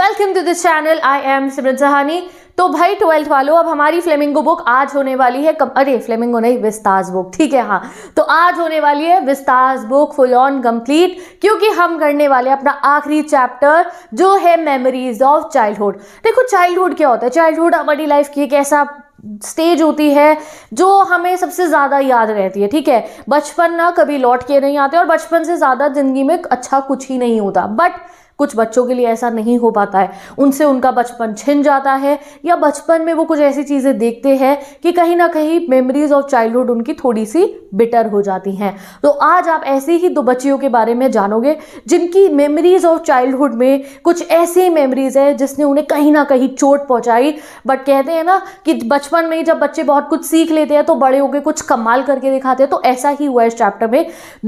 welcome to this channel I am Simran Sahani तो भाई twelfth वालों अब हमारी फ्लेमिंगो बुक आज होने वाली है कम, अरे फ्लेमिंगो नहीं विस्ताज बुक ठीक है हाँ तो आज होने वाली है Vistas book full on complete क्योंकि हम करने वाले अपना आखिरी चैप्टर जो है मेमोरीज ऑफ चाइल्डहुड देखो चाइल्डहुड क्या होता है चाइल्डहुड हमारी लाइफ की एक ऐसा स्टेज होती है जो हमें सबसे ज़्यादा याद रहती है ठीक है बचपन ना कभी लौट के नहीं आते और बचपन से ज़्यादा ज़िंदगी में अच्छा कुछ ही नहीं होता बट कुछ बच्चों के लिए ऐसा नहीं हो पाता है उनसे उनका बचपन छिन जाता है या बचपन में वो कुछ ऐसी चीज़ें देखते हैं कि कहीं ना कहीं मेमोरीज ऑफ चाइल्डहुड उनकी थोड़ी सी बिटर हो जाती हैं तो आज आप ऐसी ही दो बच्चियों के बारे में जानोगे जिनकी मेमरीज ऑफ चाइल्डहुड में कुछ ऐसी मेमरीज है जिसने उन्हें कहीं ना कहीं चोट पहुँचाई बट कहते हैं ना कि बचपन में जब बच्चे बहुत कुछ सीख लेते हैं तो बड़े होकर कुछ कमाल करके दिखाते हैं तो ऐसा ही हुआ इस चैप्टर में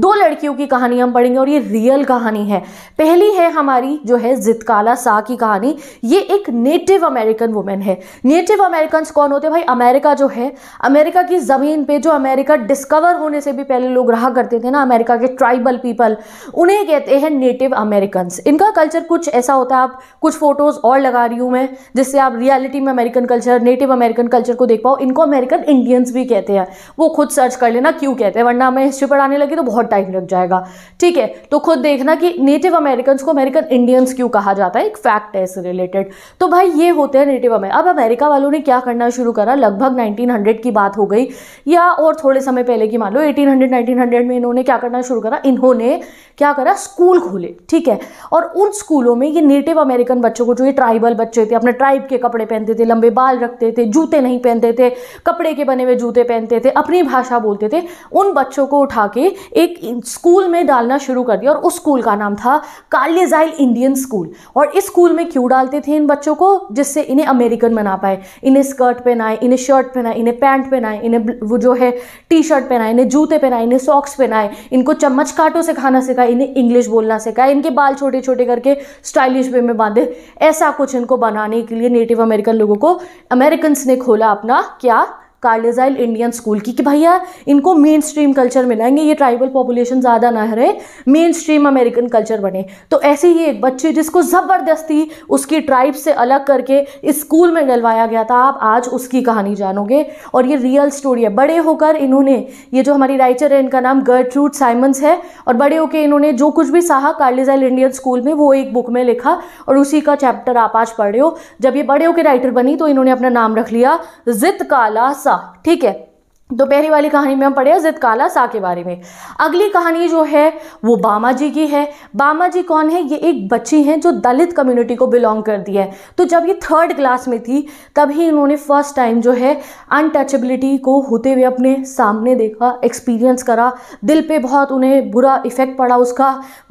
दो लड़कियों की कहानी हम पढ़ेंगे और ये रियल कहानी है पहली है हमारी हमारी जो है जितकाला सा की कहानी ये एक नेटिव अमेरिकन वुमेन है नेटिव अमेरिकन कौन होते हैं भाई अमेरिका जो है अमेरिका की ज़मीन पे जो अमेरिका डिस्कवर होने से भी पहले लोग रहा करते थे ना अमेरिका के ट्राइबल पीपल उन्हें कहते हैं नेटिव अमेरिकन इनका कल्चर कुछ ऐसा होता है आप कुछ फ़ोटोज़ और लगा रही हूँ मैं जिससे आप रियलिटी में American culture native American culture को देख पाओ इनको अमेरिकन इंडियंस भी कहते हैं वो खुद सर्च कर लेना क्यों कहते हैं वरना हमें हिस्ट्री पढ़ाने लगी तो बहुत टाइम लग जाएगा ठीक है तो खुद देखना कि नेटिव अमेरिकन को अमेरिकन इंडियंस क्यों कहा जाता है एक फैक्ट है इससे रिलेटेड तो भाई ये होते हैं नेटिव अमेरिकन अब अमेरिका वालों ने क्या करना शुरू करा लगभग 1900 की बात हो गई या और थोड़े समय पहले की मान लो 1800 1900 में इन्होंने क्या करना शुरू करा इन्होंने क्या करा स्कूल खोले ठीक है और उन स्कूलों में ये नेटिव अमेरिकन बच्चों को जो ये ट्राइबल बच्चे थे अपने ट्राइब के कपड़े पहनते थे लंबे बाल रखते थे जूते नहीं पहनते थे कपड़े के बने हुए जूते पहनते थे अपनी भाषा बोलते थे उन बच्चों को उठा के एक स्कूल में डालना शुरू कर दिया और उस स्कूल का नाम था कालेजाइल इंडियन स्कूल और इस स्कूल में क्यों डालते थे इन बच्चों को जिससे इन्हें अमेरिकन बना पाए इन्हें स्कर्ट पहनाए इन्हें शर्ट पहनाए इन्हें पैंट पहनाए इन्हें वो जो है टी शर्ट पहनाए इन्हें जूते पहनाए इन्हें सॉक्स पहनाए इनको चम्मच काटों से खाना सिखाए इन्हें इंग्लिश बोलना सिखाए इनके बाल छोटे छोटे करके स्टाइलिश वे में बांधे ऐसा कुछ इनको बनाने के लिए नेटिव अमेरिकन लोगों को अमेरिकन ने खोला अपना क्या कार्लिजाइल इंडियन स्कूल की कि भैया इनको मेन स्ट्रीम कल्चर मिलाएंगे ये ट्राइबल पॉपुलेशन ज़्यादा ना रहे मेन स्ट्रीम अमेरिकन कल्चर बने तो ऐसे ही एक बच्चे जिसको ज़बरदस्ती उसकी ट्राइब से अलग करके स्कूल में डलवाया गया था आप आज उसकी कहानी जानोगे और ये रियल स्टोरी है बड़े होकर इन्होंने ये जो हमारी राइटर है इनका नाम गर्ट्रूड साइमंस है और बड़े होकर इन्होंने जो कुछ भी सहा कार्लिजाइल इंडियन स्कूल में वो एक बुक में लिखा और उसी का चैप्टर आप आज पढ़ रहे हो जब ये बड़े होकर राइटर बनी तो इन्होंने अपना नाम रख लिया जित काला सा ठीक है दोपहरी वाली कहानी में हम पढ़े जिद काला सा के बारे में अगली कहानी जो है वो बामा जी की है बामा जी कौन है ये एक बच्ची हैं जो दलित कम्युनिटी को बिलोंग करती है तो जब ये थर्ड क्लास में थी तभी इन्होंने फर्स्ट टाइम जो है अनटचेबिलिटी को होते हुए अपने सामने देखा एक्सपीरियंस करा दिल पे बहुत उन्हें बुरा इफ़ेक्ट पड़ा उसका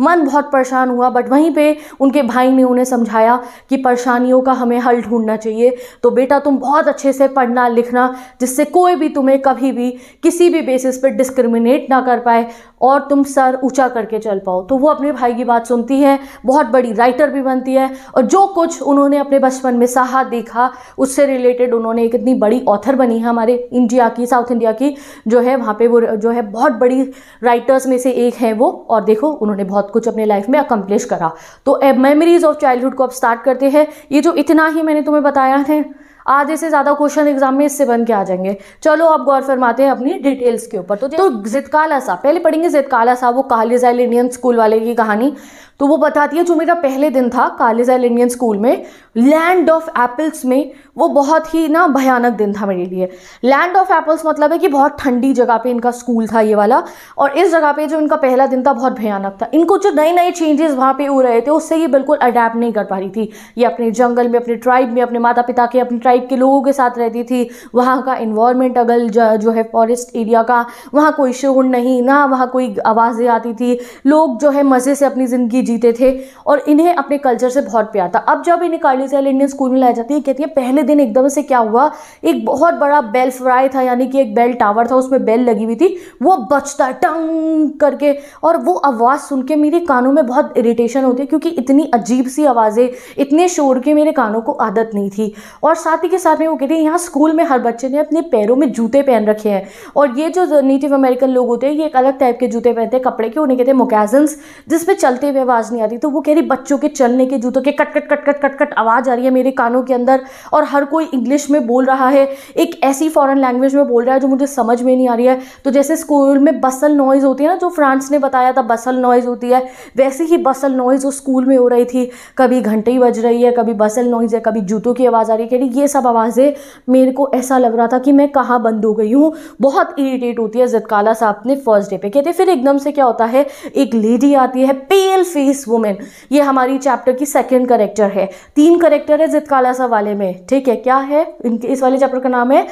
मन बहुत परेशान हुआ बट वहीं पर उनके भाई ने उन्हें समझाया कि परेशानियों का हमें हल ढूंढना चाहिए तो बेटा तुम बहुत अच्छे से पढ़ना लिखना जिससे कोई भी तुम्हें कभी कभी भी किसी भी बेसिस पर डिस्क्रिमिनेट ना कर पाए और तुम सर ऊंचा करके चल पाओ तो वो अपने भाई की बात सुनती है बहुत बड़ी राइटर भी बनती है और जो कुछ उन्होंने अपने बचपन में सहा देखा उससे रिलेटेड उन्होंने एक इतनी बड़ी ऑथर बनी है हमारे इंडिया की साउथ इंडिया की जो है वहाँ पे वो जो है बहुत बड़ी राइटर्स में से एक है वो और देखो उन्होंने बहुत कुछ अपने लाइफ में अकम्पलिश करा तो मेमोरीज ऑफ चाइल्डहुड को अब स्टार्ट करते हैं ये जो इतना ही मैंने तुम्हें बताया है आधे से ज़्यादा क्वेश्चन एग्जाम में इससे बन के आ जाएंगे चलो आप गौर फरमाते हैं अपनी डिटेल्स के ऊपर तो तो जिद काला साहब पहले पढ़ेंगे जितकाला साहब वो कालिजाइल इंडियन स्कूल वाले की कहानी तो वो बताती है जो मेरा पहले दिन था कालेजाइल इंडियन स्कूल में लैंड ऑफ एप्पल्स में वो बहुत ही ना भयानक दिन था मेरे लिए लैंड ऑफ एप्पल्स मतलब है कि बहुत ठंडी जगह पे इनका स्कूल था ये वाला और इस जगह पे जो इनका पहला दिन था बहुत भयानक था इनको जो नए नए चेंजेस वहाँ पे हो रहे थे उससे ये बिल्कुल अडेप्ट नहीं कर पा रही थी ये अपने जंगल में अपने ट्राइब में अपने माता पिता के अपने ट्राइब के लोगों के साथ रहती थी वहाँ का इन्वायरमेंट अगल जो है फॉरेस्ट एरिया का वहाँ कोई शोर नहीं ना वहाँ कोई आवाज़ें आती थी लोग जो है मज़े से अपनी ज़िंदगी जीते थे और इन्हें अपने कल्चर से बहुत प्यार था अब जब इन्हें कार्ली सेल इंडियन स्कूल में लाया जाती है कहती है पहले दिन एकदम से क्या हुआ एक बहुत बड़ा बेल फ्राई था यानी कि एक बेल टावर था उसमें बेल लगी हुई थी वो बचता टंग करके और वो आवाज़ सुन के मेरे कानों में बहुत इरीटेशन होती है क्योंकि इतनी अजीब सी आवाज़ें इतने शोर के मेरे कानों को आदत नहीं थी और साथ ही के साथ में वो कहती है यहाँ स्कूल में हर बच्चे ने अपने पैरों में जूते पहन रखे हैं और ये जो नेटिव अमेरिकन लोग होते हैं ये एक अलग टाइप के जूते पहनते हैं कपड़े के उन्हें कहते हैं मोकैजन्स जिसमें चलते हुए आवाज़ नहीं आती तो वो कह रही बच्चों के चलने के जूतों के कट कट कट कट कट कट आवाज़ आ रही है मेरे कानों के अंदर और हर कोई इंग्लिश में बोल रहा है एक ऐसी फ़ॉरन लैंग्वेज में बोल रहा है जो मुझे समझ में नहीं आ रही है तो जैसे स्कूल में बसल नॉइज़ होती है ना जो फ्रांस ने बताया था बसल नॉइज़ होती है वैसे ही बसल नॉइज़ उस स्कूल में हो रही थी कभी घंटी बज रही है कभी बसल नॉइज़ है कभी जूतों की आवाज़ आ रही है कह रही ये सब आवाज़ें मेरे को ऐसा लग रहा था कि मैं कहाँ बंद हो गई हूँ बहुत इरीटेट होती है जदकाला साहब ने फर्स्ट डे पर कहते फिर एकदम से क्या होता है एक लेडी आती है पेल फेस फेस वुमेन ये हमारी चैप्टर की सेकेंड करेक्टर है तीन करेक्टर है जिद सा वाले में ठीक है क्या है इनके इस वाले चैप्टर का नाम है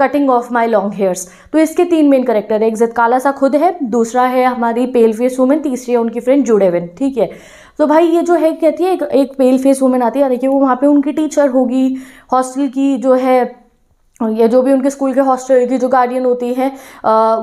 cutting of my long hairs तो इसके तीन मेन करेक्टर है एक जिद सा खुद है दूसरा है हमारी पेल फेस वुमेन तीसरी है उनकी फ्रेंड जुडेविन ठीक है तो भाई ये जो है कहती है एक, एक पेल फेस वुमेन आती है देखिए वो वहाँ पे उनकी टीचर होगी हॉस्टल की जो है या जो भी उनके स्कूल के हॉस्टल की जो गार्डियन होती हैं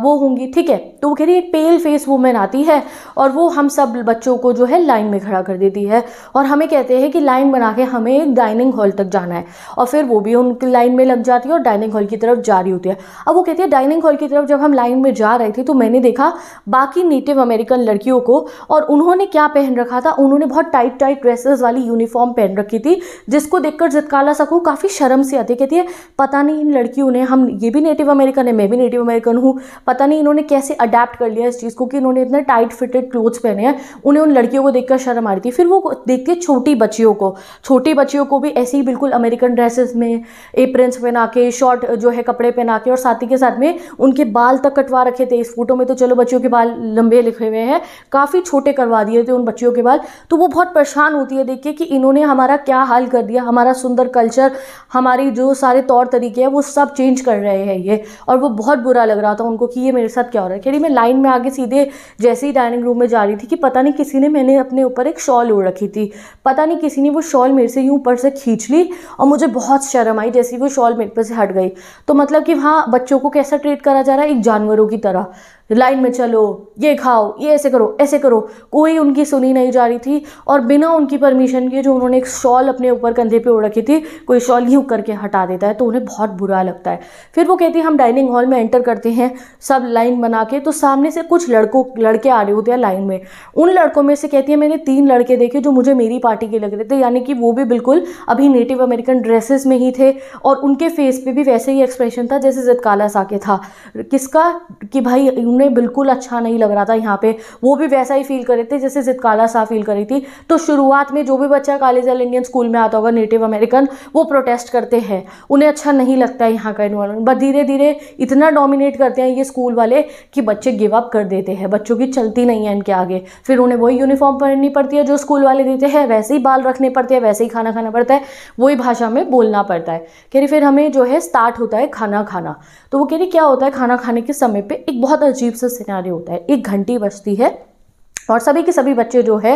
वो होंगी ठीक है तो वो कह रही एक पेल फेस वूमेन आती है और वो हम सब बच्चों को जो है लाइन में खड़ा कर देती है और हमें कहते हैं कि लाइन बना के हमें एक डाइनिंग हॉल तक जाना है और फिर वो भी उनकी लाइन में लग जाती है और डाइनिंग हॉल की तरफ जा रही होती है अब वो कहती है डाइनिंग हॉल की तरफ जब हम लाइन में जा रहे थे तो मैंने देखा बाकी नेटिव अमेरिकन लड़कियों को और उन्होंने क्या पहन रखा था उन्होंने बहुत टाइट टाइट ड्रेसेस वाली यूनिफॉर्म पहन रखी थी जिसको देखकर जितकाला सा काफ़ी शर्म से आती कहती है पता नहीं इन लड़कियों ने हम ये भी नेटिव अमेरिकन है मैं भी नेटिव अमेरिकन हूँ पता नहीं इन्होंने कैसे अडेप्ट कर लिया इस चीज़ को कि इन्होंने इतने टाइट फिटेड क्लोथ्स पहने हैं उन्हें उन लड़कियों को देखकर शर्म आ रही थी फिर वो देख के छोटी बच्चियों को छोटी बच्चियों को भी ऐसे ही बिल्कुल अमेरिकन ड्रेसेस में एप्रेंस पहना के शॉर्ट जो है कपड़े पहना के और साथ ही के साथ में उनके बाल तक कटवा रखे थे इस फोटो में तो चलो बच्चियों के बाल लंबे लिखे हुए हैं काफ़ी छोटे करवा दिए थे उन बच्चियों के बाल तो वो बहुत परेशान होती है देख के कि इन्होंने हमारा क्या हाल कर दिया हमारा सुंदर कल्चर हमारी जो सारे तौर तरीके हैं वो वो सब चेंज कर रहे हैं ये और वो बहुत बुरा लग रहा था उनको कि ये मेरे साथ क्या हो रहा है कह रही मैं लाइन में आगे सीधे जैसे ही डाइनिंग रूम में जा रही थी कि पता नहीं किसी ने मैंने अपने ऊपर एक शॉल ओढ़ रखी थी पता नहीं किसी ने वो शॉल मेरे से यूँ ऊपर से खींच ली और मुझे बहुत शर्म आई जैसे वो शॉल मेरे पर से हट गई तो मतलब कि वहाँ बच्चों को कैसा ट्रीट करा जा रहा है एक जानवरों की तरह लाइन में चलो ये खाओ ये ऐसे करो ऐसे करो कोई उनकी सुनी नहीं जा रही थी और बिना उनकी परमिशन के जो उन्होंने एक शॉल अपने ऊपर कंधे पे ओढ़ रखी थी कोई शॉल यूँ करके हटा देता है तो उन्हें बहुत बुरा लगता है फिर वो कहती है हम डाइनिंग हॉल में एंटर करते हैं सब लाइन बना के तो सामने से कुछ लड़कों लड़के आ रहे होते हैं लाइन में उन लड़कों में से कहती है मैंने तीन लड़के देखे जो मुझे मेरी पार्टी के लग रहे थे यानी कि वो भी बिल्कुल अभी नेटिव अमेरिकन ड्रेसेस में ही थे और उनके फेस पर भी वैसे ही एक्सप्रेशन था जैसे जदकाला सा साके था किसका कि भाई उन्हें बिल्कुल अच्छा नहीं लग रहा था यहाँ पे वो भी वैसा ही फील कर रहे थे जैसे जितकाला सा फील कर रही थी तो शुरुआत में जो भी बच्चा कॉलेज एल इंडियन स्कूल में आता होगा नेटिव अमेरिकन वो प्रोटेस्ट करते हैं उन्हें अच्छा नहीं लगता है यहाँ का इन्वायरमेंट बट धीरे धीरे इतना डोमिनेट करते हैं ये स्कूल वाले कि बच्चे गिव अप कर देते हैं बच्चों की चलती नहीं है इनके आगे फिर उन्हें वही यूनिफॉर्म पहननी पड़ती है जो स्कूल वाले देते हैं वैसे ही बाल रखने पड़ते हैं वैसे ही खाना खाना पड़ता है वही भाषा में बोलना पड़ता है कह रही फिर हमें जो है स्टार्ट होता है खाना खाना तो वो कह रही क्या होता है खाना खाने के समय पर एक बहुत अजीब अजीब सा सिनारी होता है एक घंटी बजती है और सभी के सभी बच्चे जो है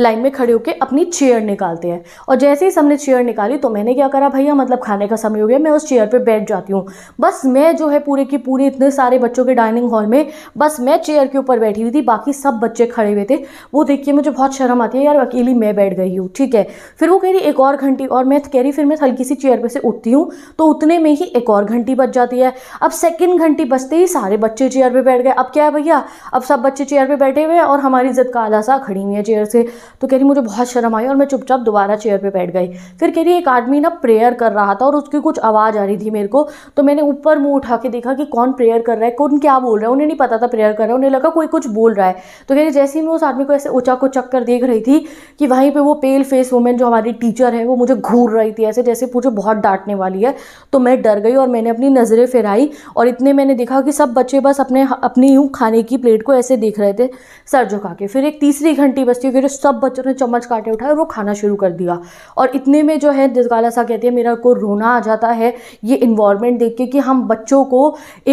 लाइन में खड़े होकर अपनी चेयर निकालते हैं और जैसे ही सबने चेयर निकाली तो मैंने क्या करा भैया मतलब खाने का समय हो गया मैं उस चेयर पर बैठ जाती हूँ बस मैं जो है पूरे की पूरी इतने सारे बच्चों के डाइनिंग हॉल में बस मैं चेयर के ऊपर बैठी हुई थी बाकी सब बच्चे खड़े हुए थे वो देखिए मुझे बहुत शर्म आती है यार अकेली मैं बैठ गई हूँ ठीक है फिर वो कह रही एक और घंटी और मैं कह रही फिर मैं हल्की सी चेयर पर से उठती हूँ तो उतने में ही एक और घंटी बच जाती है अब सेकेंड घंटी बजते ही सारे बच्चे चेयर पर बैठ गए अब क्या है भैया अब सब बच्चे चेयर पर बैठे हुए हैं और हमारी इज्जत का आधा सा खड़ी हुई है चेयर से तो कह रही मुझे बहुत शर्म आई और मैं चुपचाप दोबारा चेयर पर बैठ गई फिर कह रही एक आदमी ना प्रेयर कर रहा था और उसकी कुछ आवाज़ आ रही थी मेरे को तो मैंने ऊपर मुँह उठा के देखा कि कौन प्रेयर कर रहा है कौन क्या बोल रहा है उन्हें नहीं पता था प्रेयर कर रहा है उन्हें लगा कोई कुछ बोल रहा है तो कह रही जैसे ही मैं उस आदमी को ऐसे उचक उचक कर देख रही थी कि वहीं पर वो पेल फेस वुमेन जो हमारी टीचर है वो मुझे घूर रही थी ऐसे जैसे मुझे बहुत डांटने वाली है तो मैं डर गई और मैंने अपनी नज़रें फिराई और इतने मैंने देखा कि सब बच्चे बस अपने अपनी यूँ खाने की प्लेट को ऐसे देख रहे थे सर झुका के फिर एक तीसरी घंटी बस थी फिर सब सब बच्चों ने चम्मच काटे उठाए और वो खाना शुरू कर दिया और इतने में जो है दिलगाला सा कहती है मेरा को रोना आ जाता है ये इन्वायरमेंट देख के कि हम बच्चों को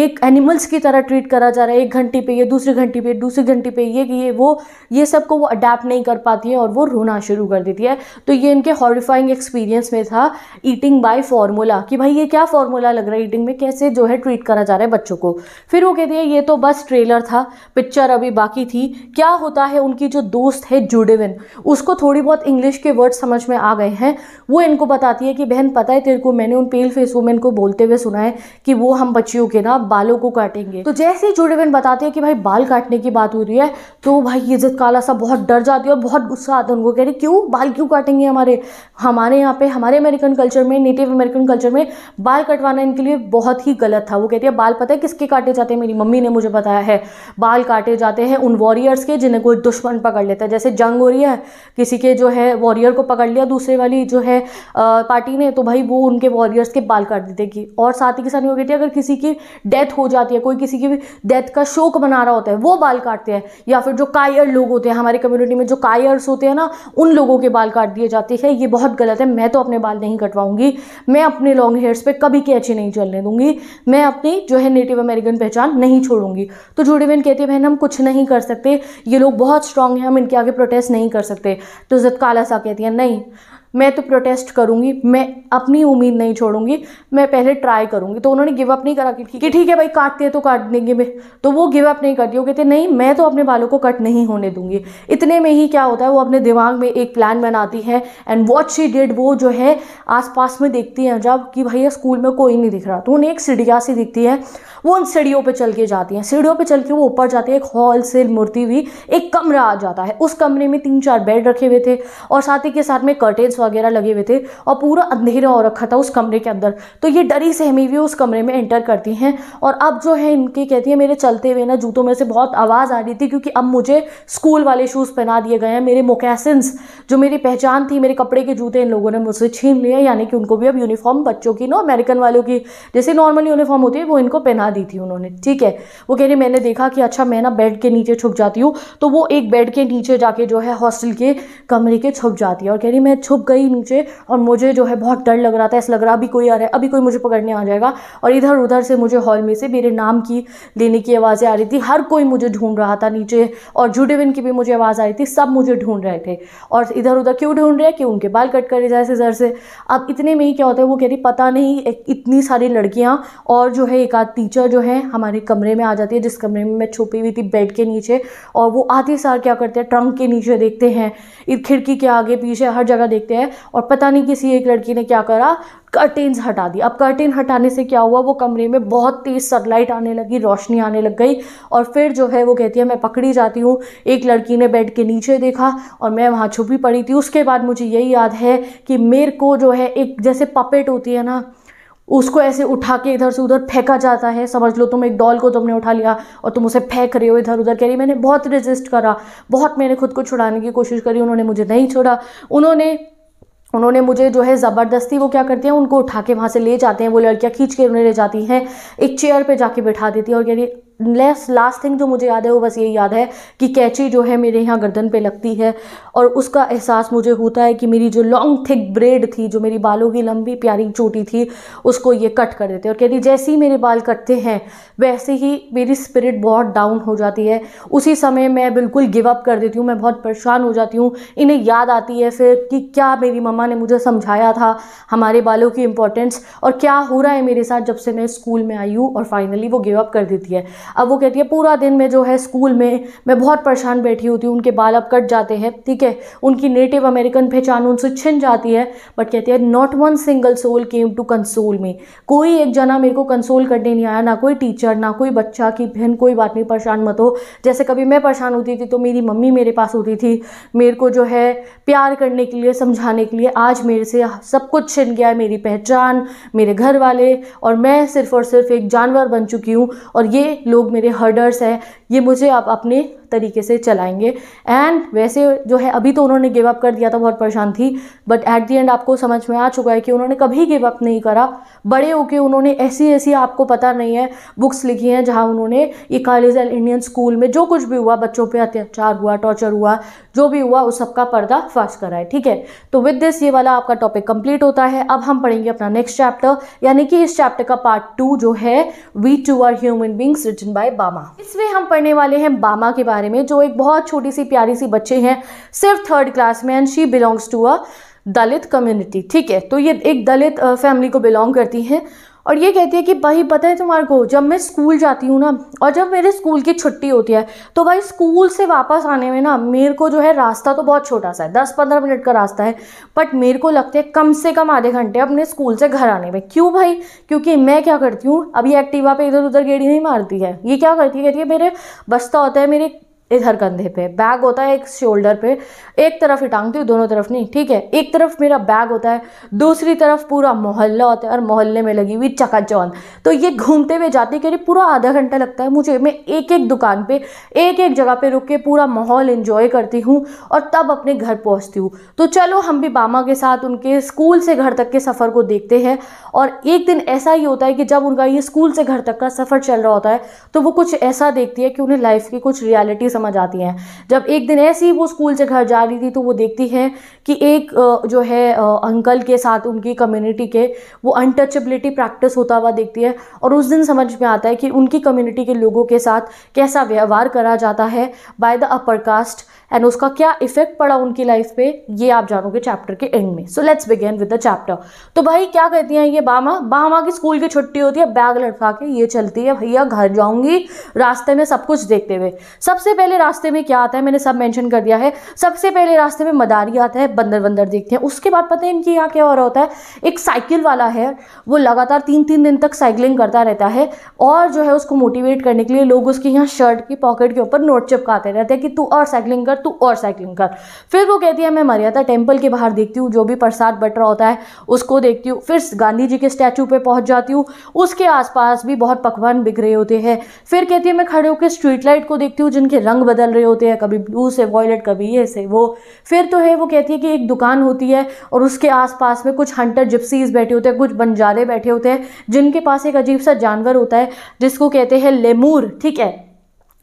एक एनिमल्स की तरह ट्रीट करा जा रहा है एक घंटी पे ये दूसरी घंटी पे दूसरी घंटी पे ये ये वो ये सब को वो अडेप्ट नहीं कर पाती है और वो रोना शुरू कर देती है तो ये इनके हॉरिफाइंग एक्सपीरियंस में था ईटिंग बाय फार्मूला कि भाई ये क्या फार्मूला लग रहा है ईटिंग में कैसे जो है ट्रीट करा जा रहा है बच्चों को फिर वो कहती है ये तो बस ट्रेलर था पिक्चर अभी बाकी थी क्या होता है उनकी जो दोस्त है जुड़े बहन उसको थोड़ी बहुत इंग्लिश के वर्ड समझ में आ गए हैं वो इनको बताती है कि बहन पता है तेरे को मैंने उन पेल फेस वुमेन को बोलते हुए सुना है कि वो हम बच्चियों के ना बालों को काटेंगे तो जैसे ही जुड़ेवन बताती है कि भाई बाल काटने की बात हो रही है तो भाई ये काला सा बहुत डर जाती है और बहुत गुस्सा आता है उनको कह रही क्यों बाल क्यों काटेंगे हमारे हमारे यहाँ पे हमारे अमेरिकन कल्चर में नेटिव अमेरिकन कल्चर में बाल कटवाना इनके लिए बहुत ही गलत था वो कहती है बाल पता है किसके काटे जाते हैं मेरी मम्मी ने मुझे बताया है बाल काटे जाते हैं उन वॉरियर्स के जिन्हें कोई दुश्मन पकड़ लेता है जैसे जंग हो रही लिया किसी के जो है वॉरियर को पकड़ लिया दूसरे वाली जो है पार्टी ने तो भाई वो उनके वॉरियर्स के बाल काट देगी और साथ ही के साथ ये अगर किसी की डेथ हो जाती है कोई किसी की डेथ का शोक मना रहा होता है वो बाल काटते हैं या फिर जो कायर लोग होते हैं हमारे कम्युनिटी में जो कायर्स होते हैं ना उन लोगों के बाल काट दिए जाते हैं ये बहुत गलत है मैं तो अपने बाल नहीं कटवाऊंगी मैं अपने लॉन्ग हेयर्स पर कभी कैची नहीं चलने दूंगी मैं अपनी जो है नेटिव अमेरिकन पहचान नहीं छोड़ूंगी तो बहन कहती है बहन हम कुछ नहीं कर सकते ये लोग बहुत स्ट्रांग हैं हम इनके आगे प्रोटेस्ट नहीं नहीं कर सकते तो हज़रत काला कहती हैं नहीं मैं तो प्रोटेस्ट करूँगी मैं अपनी उम्मीद नहीं छोड़ूंगी मैं पहले ट्राई करूँगी तो उन्होंने गिव अप नहीं करा कि ठीक है भाई काटते हैं तो काट देंगे मैं तो वो गिव अप नहीं करती वो कहते नहीं मैं तो अपने बालों को कट नहीं होने दूंगी इतने में ही क्या होता है वो अपने दिमाग में एक प्लान बनाती है एंड वॉट शी डिड वो जो है आस में देखती हैं जब कि भैया स्कूल में कोई नहीं दिख रहा तो उन्हें एक सीढ़िया सी दिखती है वो उन सीढ़ियों पर चल के जाती हैं सीढ़ियों पर चल के वो ऊपर जाती है एक हॉल से मूर्ति हुई एक कमरा आ जाता है उस कमरे में तीन चार बेड रखे हुए थे और साथ ही के साथ में कर्टेन्स वगैरह लगे हुए थे और पूरा अंधेरा हो रखा था उस कमरे के अंदर तो ये डरी सहमी हुई उस कमरे में एंटर करती हैं और अब जो है इनकी कहती है मेरे चलते हुए ना जूतों में से बहुत आवाज़ आ रही थी क्योंकि अब मुझे स्कूल वाले शूज़ पहना दिए गए हैं मेरे मोकैसन्स जो मेरी पहचान थी मेरे कपड़े के जूते इन लोगों ने मुझसे छीन लिए यानी कि उनको भी अब यूनिफॉर्म बच्चों की ना अमेरिकन वालों की जैसे नॉर्मल यूनिफॉर्म होती है वो इनको पहना दी थी उन्होंने ठीक है वो कह रही मैंने देखा कि अच्छा मैं ना बेड के नीचे छुप जाती हूँ तो वो एक बेड के नीचे जाके जो है हॉस्टल के कमरे के छुप जाती है और कह रही मैं छुप गई नीचे और मुझे जो है बहुत डर लग रहा था ऐसा लग रहा अभी कोई आ रहा है अभी कोई मुझे पकड़ने आ जाएगा और इधर उधर से मुझे हॉल में से मेरे नाम की लेने की आवाज़ें आ रही थी हर कोई मुझे ढूंढ रहा था नीचे और जूडेविन की भी मुझे आवाज़ आ रही थी सब मुझे ढूंढ रहे थे और इधर उधर क्यों ढूंढ रहे हैं कि उनके बाल कट करे जाए सर से अब इतने में ही क्या होता है वो कह रही पता नहीं इतनी सारी लड़कियाँ और जो है एक आध टीचर जो है हमारे कमरे में आ जाती है जिस कमरे में मैं छुपी हुई थी बेड के नीचे और वो आते सार क्या करते हैं ट्रंक के नीचे देखते हैं खिड़की के आगे पीछे हर जगह देखते हैं हैं और पता नहीं किसी एक लड़की ने क्या करा कर्टेन्स हटा दी अब कर्टेन हटाने से क्या हुआ वो कमरे में बहुत तेज़ सनलाइट आने लगी रोशनी आने लग गई और फिर जो है वो कहती है मैं पकड़ी जाती हूँ एक लड़की ने बेड के नीचे देखा और मैं वहाँ छुपी पड़ी थी उसके बाद मुझे यही याद है कि मेरे को जो है एक जैसे पपेट होती है ना उसको ऐसे उठा के इधर से उधर फेंका जाता है समझ लो तुम एक डॉल को तुमने उठा लिया और तुम उसे फेंक रहे हो इधर उधर कह रही मैंने बहुत रेजिस्ट करा बहुत मैंने खुद को छुड़ाने की कोशिश करी उन्होंने मुझे नहीं छोड़ा उन्होंने उन्होंने मुझे जो है ज़बरदस्ती वो क्या करती हैं उनको उठा के वहाँ से ले जाते हैं वो लड़कियाँ खींच के उन्हें ले जाती हैं एक चेयर पे जाके बैठा देती है और कह रही लेस लास्ट थिंग जो मुझे याद है वो बस यही याद है कि कैची जो है मेरे यहाँ गर्दन पे लगती है और उसका एहसास मुझे होता है कि मेरी जो लॉन्ग थिक ब्रेड थी जो मेरी बालों की लंबी प्यारी चोटी थी उसको ये कट कर देते हैं और कहती जैसे ही मेरे बाल कटते हैं वैसे ही मेरी स्पिरिट बहुत डाउन हो जाती है उसी समय मैं बिल्कुल गिव अप कर देती हूँ मैं बहुत परेशान हो जाती हूँ इन्हें याद आती है फिर कि क्या मेरी मम्मा ने मुझे समझाया था हमारे बालों की इंपॉर्टेंस और क्या हो रहा है मेरे साथ जब से मैं स्कूल में आई हूँ और फाइनली वो गिव अप कर देती है अब वो कहती है पूरा दिन में जो है स्कूल में मैं बहुत परेशान बैठी होती हूँ उनके बाल अब कट जाते हैं ठीक है उनकी नेटिव अमेरिकन पहचान उनसे छिन जाती है बट कहती है not one single soul came to console में कोई एक जना मेरे को कंसोल करने नहीं आया ना कोई टीचर ना कोई बच्चा की बहन कोई बात नहीं परेशान मत हो जैसे कभी मैं परेशान होती थी तो मेरी मम्मी मेरे पास होती थी मेरे को जो है प्यार करने के लिए समझाने के लिए आज मेरे से सब कुछ छिन गया है मेरी पहचान मेरे घर वाले और मैं सिर्फ और सिर्फ एक जानवर बन चुकी हूँ और ये लोग मेरे हर्डर्स हैं ये मुझे आप अपने तरीके से चलाएंगे एंड वैसे जो है अभी तो उन्होंने गिव अप कर दिया था बहुत परेशान थी बट एट दी एंड आपको समझ में आ चुका है कि उन्होंने कभी गिव अप नहीं करा बड़े होके उन्होंने ऐसी ऐसी आपको पता नहीं है बुक्स लिखी हैं जहाँ उन्होंने ये कॉलेज एंड इंडियन स्कूल में जो कुछ भी हुआ बच्चों पर अत्याचार हुआ टॉर्चर हुआ जो भी हुआ उस सबका पर्दा फर्श करा है ठीक है तो विद दिस ये वाला आपका टॉपिक कंप्लीट होता है अब हम पढ़ेंगे अपना नेक्स्ट चैप्टर यानी कि इस चैप्टर का पार्ट टू जो है we too are human beings written by Bama इसमें हम पढ़ने वाले हैं बामा के बारे बारे में जो एक बहुत छोटी सी प्यारी सी बच्चे हैं सिर्फ थर्ड क्लास में and she belongs to a Dalit community ठीक है तो ये एक दलित फैमिली को बिलोंग करती हैं और ये कहती है कि भाई पता है तुम्हारे को जब मैं स्कूल जाती हूँ ना और जब मेरे स्कूल की छुट्टी होती है तो भाई स्कूल से वापस आने में ना मेरे को जो है रास्ता तो बहुत छोटा सा है दस पंद्रह मिनट का रास्ता है बट मेरे को लगता है कम से कम आधे घंटे अपने स्कूल से घर आने में क्यों भाई क्योंकि मैं क्या करती हूँ अभी एक्टिवा पर इधर उधर गेड़ी नहीं मारती है ये क्या करती है कहती है मेरे बस्ता होता है मेरे इधर कंधे पे बैग होता है एक शोल्डर पे एक तरफ ही टांगती हूँ दोनों तरफ नहीं ठीक है एक तरफ मेरा बैग होता है दूसरी तरफ पूरा मोहल्ला होता है और मोहल्ले में लगी हुई चकाचौन तो ये घूमते हुए जाती करीब पूरा आधा घंटा लगता है मुझे मैं एक एक दुकान पे एक एक जगह पे रुक के पूरा माहौल इन्जॉय करती हूँ और तब अपने घर पहुँचती हूँ तो चलो हम भी बामा के साथ उनके स्कूल से घर तक के सफ़र को देखते हैं और एक दिन ऐसा ही होता है कि जब उनका ये स्कूल से घर तक का सफ़र चल रहा होता है तो वो कुछ ऐसा देखती है कि उन्हें लाइफ की कुछ रियालिटी समझ आती हैं जब एक दिन ऐसे ही वो स्कूल से घर जा रही थी तो वो देखती हैं कि एक जो है अंकल के साथ उनकी कम्युनिटी के वो अनटचेबिलिटी प्रैक्टिस होता हुआ देखती है और उस दिन समझ में आता है कि उनकी कम्युनिटी के लोगों के साथ कैसा व्यवहार करा जाता है by the upper caste and उसका क्या इफेक्ट पड़ा उनकी लाइफ पे ये आप जानोगे चैप्टर के एंड में so let's begin with the chapter तो भाई क्या कहती हैं ये बामा बामा की स्कूल की छुट्टी होती है बैग लटका के ये चलती है भैया घर जाऊंगी रास्ते में सब कुछ देखते हुए सबसे पहले रास्ते में क्या आता है मैंने सब मेंशन कर दिया है सबसे पहले रास्ते में मदारी आता है बंदर बंदर देखते हैं उसके बाद पता है इनके यहाँ क्या हो रहा होता है एक साइकिल वाला है वो लगातार तीन तीन दिन तक साइकिलिंग करता रहता है और जो है उसको मोटिवेट करने के लिए लोग उसके यहाँ शर्ट की पॉकेट के ऊपर नोट चिपकाते रहते हैं कि तू और साइकिलिंग कर तू और साइकिलिंग कर फिर वो कहती है मैं मर्यादा टेम्पल के बाहर देखती हूँ जो भी प्रसाद बट रहा होता है उसको देखती हूँ फिर गांधी जी के स्टैचू पर पहुँच जाती हूँ उसके आसपास भी बहुत पकवान बिक रहे होते हैं फिर कहती है मैं खड़े होकर स्ट्रीट लाइट को देखती हूँ जिनके रंग बदल रहे होते हैं कभी ब्लू से वॉयलेट कभी ये से वो फिर तो है वो कहती है कि एक दुकान होती है और उसके आसपास में कुछ हंटर जिप्सीज बैठे होते हैं कुछ बंजारे बैठे होते हैं जिनके पास एक अजीब सा जानवर होता है जिसको कहते हैं लेमूर ठीक है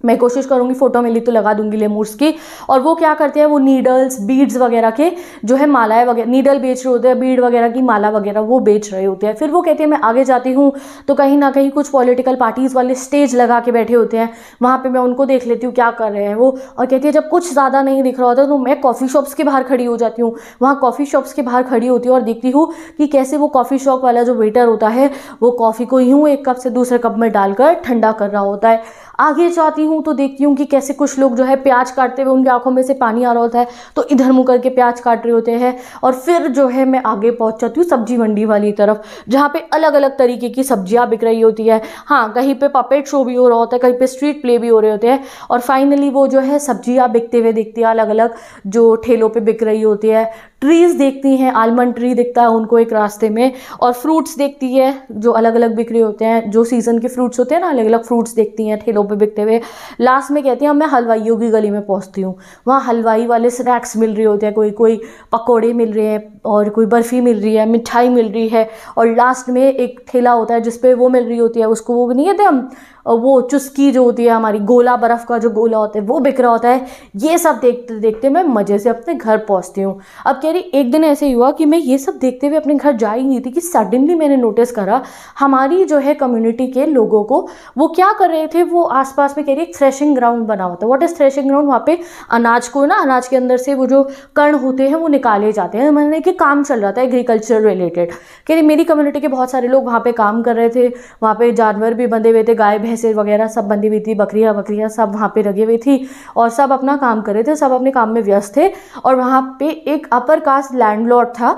मैं कोशिश करूँगी फ़ोटो मिली तो लगा दूंगी लेमूर्स की और वो क्या करते हैं वो नीडल्स बीड्स वगैरह के जो है मालाएं वगैरह नीडल बेच रहे होते हैं बीड वगैरह की माला वगैरह वो बेच रहे होते हैं फिर वो कहते हैं मैं आगे जाती हूँ तो कहीं ना कहीं कुछ पॉलिटिकल पार्टीज़ वाले स्टेज लगा के बैठे होते हैं वहाँ पर मैं उनको देख लेती हूँ क्या कर रहे हैं वो और कहती है जब कुछ ज़्यादा नहीं दिख रहा होता तो मैं कॉफ़ी शॉप्स के बाहर खड़ी हो जाती हूँ वहाँ कॉफ़ी शॉप्स के बाहर खड़ी होती हूँ और देखती हूँ कि कैसे वो कॉफ़ी शॉप वाला जो वेटर होता है वो कॉफ़ी को यूँ एक कप से दूसरे कप में डालकर ठंडा कर रहा होता है आगे जाती हूँ तो देखती हूँ कि कैसे कुछ लोग जो है प्याज काटते हुए उनकी आंखों में से पानी आ रहा होता है तो इधर मुँह करके प्याज काट रहे होते हैं और फिर जो है मैं आगे पहुँच जाती हूँ सब्जी मंडी वाली तरफ जहाँ पे अलग अलग तरीके की सब्जियाँ बिक रही होती है हाँ कहीं पर पपेट शो भी हो रहा होता है कहीं पर स्ट्रीट प्ले भी हो रहे होते हैं और फाइनली वो जो है सब्जियाँ बिकते हुए देखती है अलग अलग जो ठेलों पर बिक रही होती है ट्रीज़ देखती हैं आलमंड ट्री दिखता है उनको एक रास्ते में और फ्रूट्स देखती है जो अलग अलग बिक रहे होते हैं जो सीज़न के फ्रूट्स होते हैं ना अलग अलग फ्रूट्स देखती हैं ठेलों पे बिकते हुए लास्ट में कहती हैं मैं हलवाइयों की गली में पहुँचती हूँ वहाँ हलवाई वाले स्नैक्स मिल रहे होते हैं कोई कोई पकौड़े मिल रहे हैं और कोई बर्फ़ी मिल रही है मिठाई मिल रही है और लास्ट में एक ठेला होता है जिसपे वो मिल रही होती है उसको वो नहीं कहते हम वो चुस्की जो होती है हमारी गोला बर्फ़ का जो गोला होता है वो बिक रहा होता है ये सब देखते देखते मैं मज़े से अपने घर पहुँचती हूँ अब कह रही एक दिन ऐसे हुआ कि मैं ये सब देखते हुए अपने घर जा ही नहीं थी कि सडनली मैंने नोटिस करा हमारी जो है कम्युनिटी के लोगों को वो क्या कर रहे थे वो आसपास में कह रही एक थ्रेशिंग ग्राउंड बना होता है वॉट इज़ थ्रेशिंग ग्राउंड वहाँ पे अनाज को ना अनाज के अंदर से वो जो कण होते हैं वो निकाले जाते हैं मैंने के काम चल रहा था एग्रीकल्चर रिलेटेड कह रही मेरी कम्युनिटी के बहुत सारे लोग वहाँ पे काम कर रहे थे वहाँ पे जानवर भी बंधे हुए थे गाय भैंसे वगैरह सब बंधी हुई थी बकरियाँ बकरियाँ सब वहाँ पे लगी हुई थी और सब अपना काम कर रहे थे सब अपने काम में व्यस्त थे और वहाँ पे एक अपर कास्ट लैंडलॉर्ड था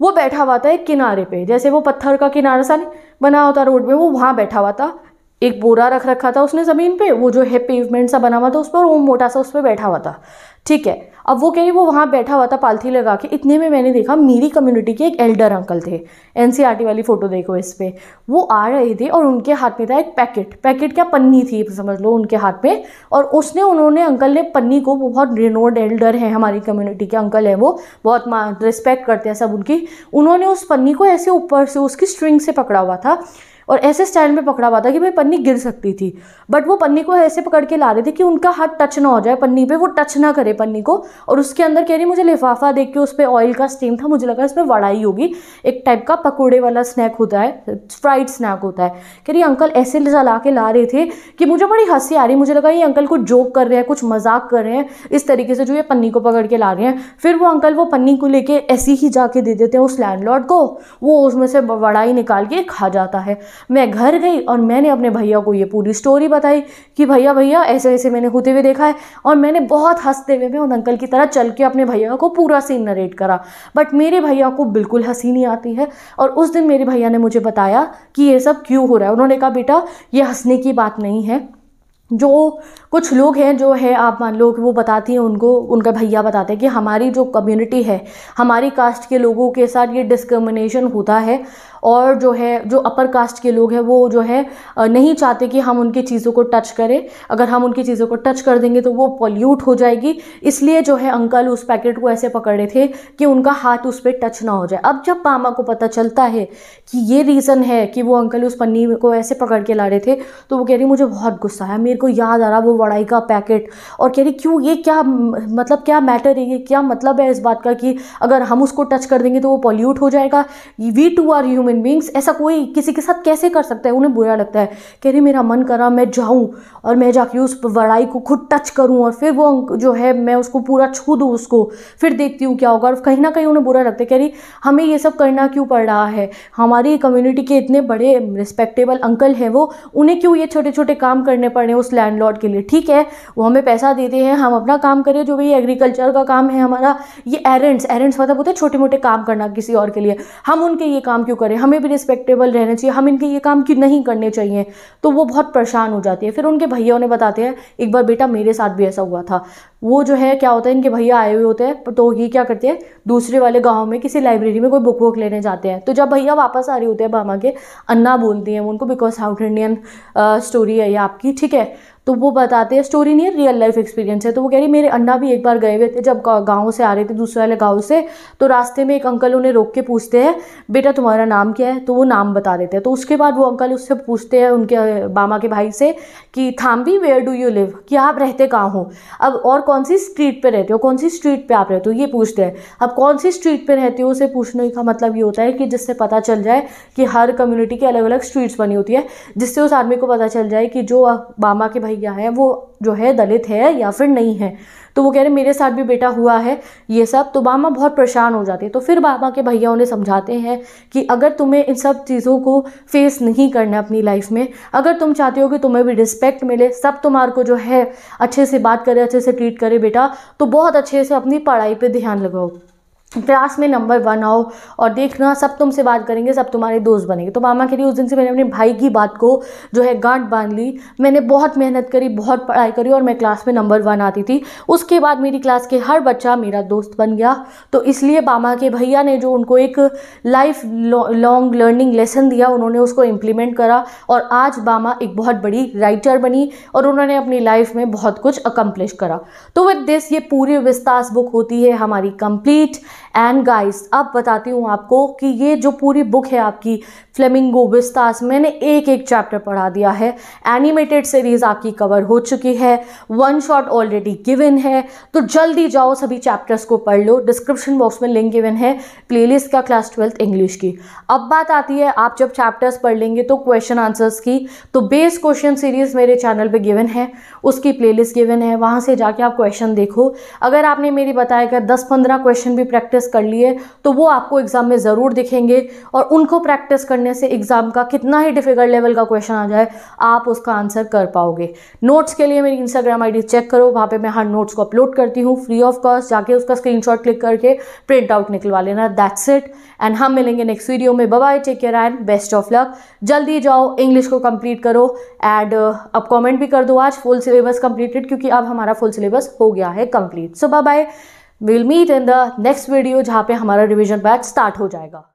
वो बैठा हुआ था एक किनारे पे जैसे वो पत्थर का किनारा सा बना होता रोड में वो वहाँ बैठा हुआ था एक बोरा रख रखा था उसने ज़मीन पे वो जो है पेवमेंट सा बना हुआ था उस पर वो मोटा सा उस पर बैठा हुआ था ठीक है अब वो कह रही वो वहाँ बैठा हुआ था पालथी लगा के इतने में मैंने देखा मेरी कम्युनिटी के एक एल्डर अंकल थे एन e वाली फ़ोटो देखो इस पर वो आ रहे थे और उनके हाथ में था एक पैकेट पैकेट क्या पन्नी थी समझ लो उनके हाथ में और उसने उन्होंने अंकल ने पन्नी को वो बहुत रिनोड एल्डर हैं हमारी कम्युनिटी के अंकल हैं वो बहुत रिस्पेक्ट करते हैं सब उनकी उन्होंने उस पन्नी को ऐसे ऊपर से उसकी स्ट्रिंग से पकड़ा हुआ था और ऐसे स्टैंड में पकड़ा हुआ था कि भाई पन्नी गिर सकती थी बट वो पन्नी को ऐसे पकड़ के ला रहे थे कि उनका हाथ टच ना हो जाए पन्नी पे वो टच ना करे पन्नी को और उसके अंदर कह रही मुझे लिफाफा देख के उस पर ऑयल का स्टीम था मुझे लगा इसमें वड़ाई होगी एक टाइप का पकौड़े वाला स्नैक होता है फ्राइड स्नैक होता है कह रही अंकल ऐसे जला के ला रहे थे कि मुझे बड़ी हंसी आ रही मुझे लगा ये अंकल कुछ जोक कर रहे हैं कुछ मजाक कर रहे हैं इस तरीके से जो ये पन्नी को पकड़ के ला रहे हैं फिर वो अंकल वो पन्नी को लेके ऐसी ही जाके दे देते हैं उस लैंडलॉर्ड को वो उसमें से वड़ाई निकाल के खा जाता है मैं घर गई और मैंने अपने भैया को ये पूरी स्टोरी बताई कि भैया भैया ऐसे ऐसे मैंने होते हुए देखा है और मैंने बहुत हंसते हुए मैं उन अंकल की तरह चल के अपने भैया को पूरा सीन नरेट करा बट मेरे भैया को बिल्कुल हंसी नहीं आती है और उस दिन मेरे भैया ने मुझे बताया कि ये सब क्यों हो रहा है उन्होंने कहा बेटा ये हंसने की बात नहीं है जो कुछ लोग हैं जो है आप मान लो कि वो बताती हैं उनको उनका भैया बताते हैं कि हमारी जो कम्युनिटी है हमारी कास्ट के लोगों के साथ ये डिस्क्रिमिनेशन होता है और जो है जो अपर कास्ट के लोग हैं वो जो है नहीं चाहते कि हम उनकी चीज़ों को टच करें अगर हम उनकी चीज़ों को टच कर देंगे तो वो पॉल्यूट हो जाएगी इसलिए जो है अंकल उस पैकेट को ऐसे पकड़े थे कि उनका हाथ उस पर टच ना हो जाए अब जब मामा को पता चलता है कि ये रीज़न है कि वो अंकल उस पन्नी को ऐसे पकड़ के ला रहे थे तो वो कह रही मुझे बहुत गुस्सा है मेरे को याद आ रहा वो वड़ाई का पैकेट और कह रही क्यों ये क्या मतलब क्या मैटर है ये क्या मतलब है इस बात का कि अगर हम उसको टच कर देंगे तो वो पॉल्यूट हो जाएगा we too are human human beings ऐसा कोई किसी के साथ कैसे कर सकता है उन्हें बुरा लगता है कह रही मेरा मन करा मैं जाऊँ और मैं जाके उस वड़ाई को खुद टच करूँ और फिर वो जो है मैं उसको पूरा छू दूँ उसको फिर देखती हूँ क्या होगा और कहीं ना कहीं उन्हें बुरा लगता है कह रही हमें ये सब करना क्यों पड़ रहा है हमारी कम्युनिटी के इतने बड़े रिस्पेक्टेबल अंकल हैं वो उन्हें क्यों ये छोटे छोटे काम करने पड़ रहे हैं उस लैंडलॉर्ड के लिए ठीक है वो हमें पैसा देते हैं हम अपना काम करें जो भी एग्रीकल्चर का काम है हमारा ये एरेंट्स एरेंट्स मतलब होते छोटे मोटे काम करना किसी और के लिए हम उनके ये काम क्यों करें हमें भी रिस्पेक्टेबल रहना चाहिए हम इनके ये काम क्यों नहीं करने चाहिए तो वो बहुत परेशान हो जाती है फिर उनके भैया उन्हें बताते हैं एक बार बेटा मेरे साथ भी ऐसा हुआ था वो जो है क्या होता है इनके भैया आए हुए होते हैं तो ये क्या करते हैं दूसरे वाले गाँव में किसी लाइब्रेरी में कोई बुक वुक लेने जाते हैं तो जब भैया वापस आ रही होते हैं मामा के अन्ना बोलती हैं उनको बिकॉज साउथ इंडियन स्टोरी है ये आपकी ठीक है तो वो बताते हैं स्टोरी नहीं है रियल लाइफ एक्सपीरियंस है तो वो कह रही मेरे अन्ना भी एक बार गए हुए थे जब गाँव से आ रहे थे दूसरे वाले गाँव से तो रास्ते में एक अंकल उन्हें रोक के पूछते हैं बेटा तुम्हारा नाम क्या है तो वो नाम बता देते हैं तो उसके बाद वो अंकल उससे पूछते हैं उनके मामा के भाई से कि thambi where do you live कि आप रहते कहाँ हो अब और कौन सी स्ट्रीट पे रहते हो कौन सी स्ट्रीट पे आप रहते हो ये पूछते हैं अब कौन सी स्ट्रीट पे रहते हो उसे पूछने का मतलब ये होता है कि जिससे पता चल जाए कि हर कम्युनिटी की अलग अलग स्ट्रीट्स बनी होती है जिससे उस आदमी को पता चल जाए कि जो मामा के भैया हैं वो जो है दलित है या फिर नहीं है तो वो कह रहे मेरे साथ भी बेटा हुआ है ये सब तो मामा बहुत परेशान हो जाते हैं तो फिर मामा के भैया उन्हें समझाते हैं कि अगर तुम्हें इन सब चीज़ों को फेस नहीं करना अपनी लाइफ में अगर तुम चाहते हो कि तुम्हें भी रिस्पेक्ट मिले सब तुम्हारे को जो है अच्छे से बात करे अच्छे से ट्रीट करे बेटा तो बहुत अच्छे से अपनी पढ़ाई पर ध्यान लगाओ क्लास में नंबर वन आओ और देखना सब तुमसे बात करेंगे सब तुम्हारे दोस्त बनेंगे तो मामा कह रही उस दिन से मैंने अपने भाई की बात को जो है गांठ बांध ली मैंने बहुत मेहनत करी बहुत पढ़ाई करी और मैं क्लास में नंबर वन आती थी उसके बाद मेरी क्लास के हर बच्चा मेरा दोस्त बन गया तो इसलिए मामा के भैया ने जो उनको एक लाइफ लॉन्ग लर्निंग लेसन दिया उन्होंने उसको इम्प्लीमेंट करा और आज मामा एक बहुत बड़ी राइटर बनी और उन्होंने अपनी लाइफ में बहुत कुछ अकम्पलिश करा तो विद दिस ये पूरी विस्तास बुक होती है हमारी कंप्लीट एंड गाइस अब बताती हूँ आपको कि ये जो पूरी बुक है आपकी फ्लेमिंगो विस्तास मैंने एक एक चैप्टर पढ़ा दिया है एनिमेटेड सीरीज़ आपकी कवर हो चुकी है वन शॉट ऑलरेडी गिवन है तो जल्दी जाओ सभी चैप्टर्स को पढ़ लो डिस्क्रिप्शन बॉक्स में लिंक गिवन है प्ले का क्लास ट्वेल्थ इंग्लिश की अब बात आती है आप जब चैप्टर्स पढ़ लेंगे तो क्वेश्चन आंसर्स की तो बेस क्वेश्चन सीरीज़ मेरे चैनल पर गिवन है उसकी प्ले गिवन है वहाँ से जाके आप क्वेश्चन देखो अगर आपने मेरी बताया गया दस पंद्रह क्वेश्चन भी प्रैक्टिस प्रैक्टिस कर लिए तो वो आपको एग्ज़ाम में ज़रूर दिखेंगे और उनको प्रैक्टिस करने से एग्ज़ाम का कितना ही डिफ़िकल्ट लेवल का क्वेश्चन आ जाए आप उसका आंसर कर पाओगे नोट्स के लिए मेरी इंस्टाग्राम आईडी चेक करो वहाँ पे मैं हर नोट्स को अपलोड करती हूँ फ्री ऑफ कॉस्ट जाके उसका स्क्रीनशॉट क्लिक करके प्रिंट आउट निकलवा लेना दैट्स इट एंड हम मिलेंगे नेक्स्ट वीडियो में bye take care and best of luck जल्दी जाओ इंग्लिश को कंप्लीट करो एंड uh, अब कमेंट भी कर दो आज फुल सिलेबस कंप्लीटेड क्योंकि अब हमारा फुल सिलेबस हो गया है complete so bye will meet in the next video जहाँ पे हमारा रिविजन बैच स्टार्ट हो जाएगा